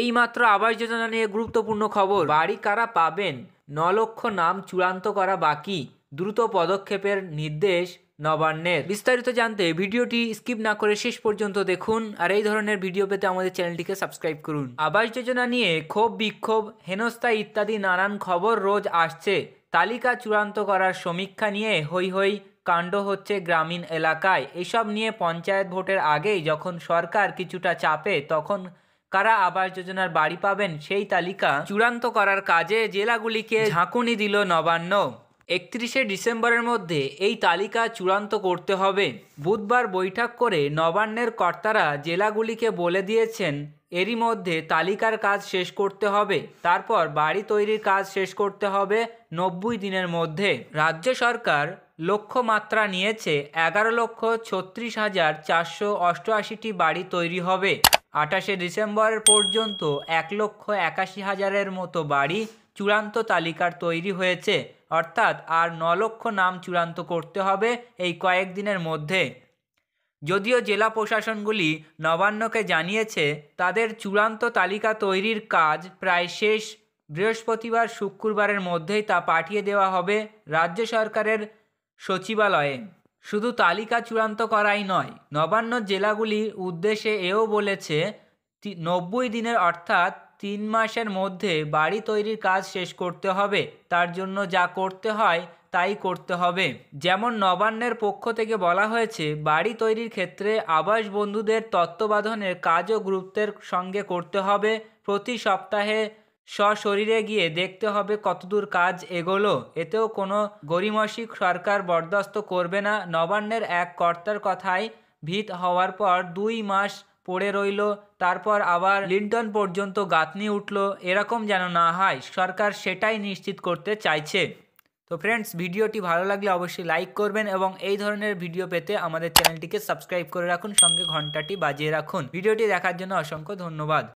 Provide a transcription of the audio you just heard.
এইমাত্র আবাস যোজনা নিয়ে গুরুত্বপূর্ণ খবর বাড়ি কারা পাবেন ন লক্ষ নাম চূড়ান্ত করা বাকি দ্রুত পদক্ষেপের নির্দেশ নবান্নের বিস্তারিত জানতে ভিডিওটি স্কিপ না করে শেষ পর্যন্ত দেখুন আর এই ধরনের ভিডিও পেতে আমাদের চ্যানেলটিকে সাবস্ক্রাইব করুন আবাস যোজনা নিয়ে ক্ষোভ বিক্ষোভ হেনস্থা ইত্যাদি নানান খবর রোজ আসছে তালিকা চূড়ান্ত করার সমীক্ষা নিয়ে হই হই কাণ্ড হচ্ছে গ্রামীণ এলাকায় এসব নিয়ে পঞ্চায়েত ভোটের আগেই যখন সরকার কিছুটা চাপে তখন কারা আবাস যোজনার বাড়ি পাবেন সেই তালিকা চূড়ান্ত করার কাজে জেলাগুলিকে ঝাঁকুনি দিল নবান্ন একত্রিশে ডিসেম্বরের মধ্যে এই তালিকা চূড়ান্ত করতে হবে বুধবার বৈঠক করে নবান্নের কর্তারা জেলাগুলিকে বলে দিয়েছেন এরই মধ্যে তালিকার কাজ শেষ করতে হবে তারপর বাড়ি তৈরির কাজ শেষ করতে হবে নব্বই দিনের মধ্যে রাজ্য সরকার লক্ষ্যমাত্রা নিয়েছে এগারো লক্ষ ছত্রিশ হাজার চারশো অষ্টআশিটি বাড়ি তৈরি হবে আঠাশে ডিসেম্বর পর্যন্ত এক লক্ষ একাশি হাজারের মতো বাড়ি চূড়ান্ত তালিকার তৈরি হয়েছে অর্থাৎ আর ন লক্ষ নাম চূড়ান্ত করতে হবে এই কয়েকদিনের মধ্যে যদিও জেলা প্রশাসনগুলি নবান্নকে জানিয়েছে তাদের চূড়ান্ত তালিকা তৈরির কাজ প্রায় শেষ বৃহস্পতিবার শুক্রবারের মধ্যেই তা পাঠিয়ে দেওয়া হবে রাজ্য সরকারের সচিবালয়ে শুধু তালিকা চূড়ান্ত করাই নয় নবান্ন জেলাগুলির উদ্দেশ্যে এও বলেছে নব্বই দিনের অর্থাৎ তিন মাসের মধ্যে বাড়ি তৈরির কাজ শেষ করতে হবে তার জন্য যা করতে হয় তাই করতে হবে যেমন নবান্নের পক্ষ থেকে বলা হয়েছে বাড়ি তৈরির ক্ষেত্রে আবাস বন্ধুদের তত্ত্বাবধানের কাজও গুরুত্বের সঙ্গে করতে হবে প্রতি সপ্তাহে সশরীরে গিয়ে দেখতে হবে কতদূর কাজ এগোলো এতেও কোনো গরিমসিক সরকার বরদাস্ত করবে না নবান্নের এক কর্তার কথায় ভিত হওয়ার পর দুই মাস পড়ে রইল তারপর আবার লিন্টন পর্যন্ত গাঁথনি উঠল এরকম যেন না হয় সরকার সেটাই নিশ্চিত করতে চাইছে তো ফ্রেন্ডস ভিডিওটি ভালো লাগলে অবশ্যই লাইক করবেন এবং এই ধরনের ভিডিও পেতে আমাদের চ্যানেলটিকে সাবস্ক্রাইব করে রাখুন সঙ্গে ঘন্টাটি বাজিয়ে রাখুন ভিডিওটি দেখার জন্য অসংখ্য ধন্যবাদ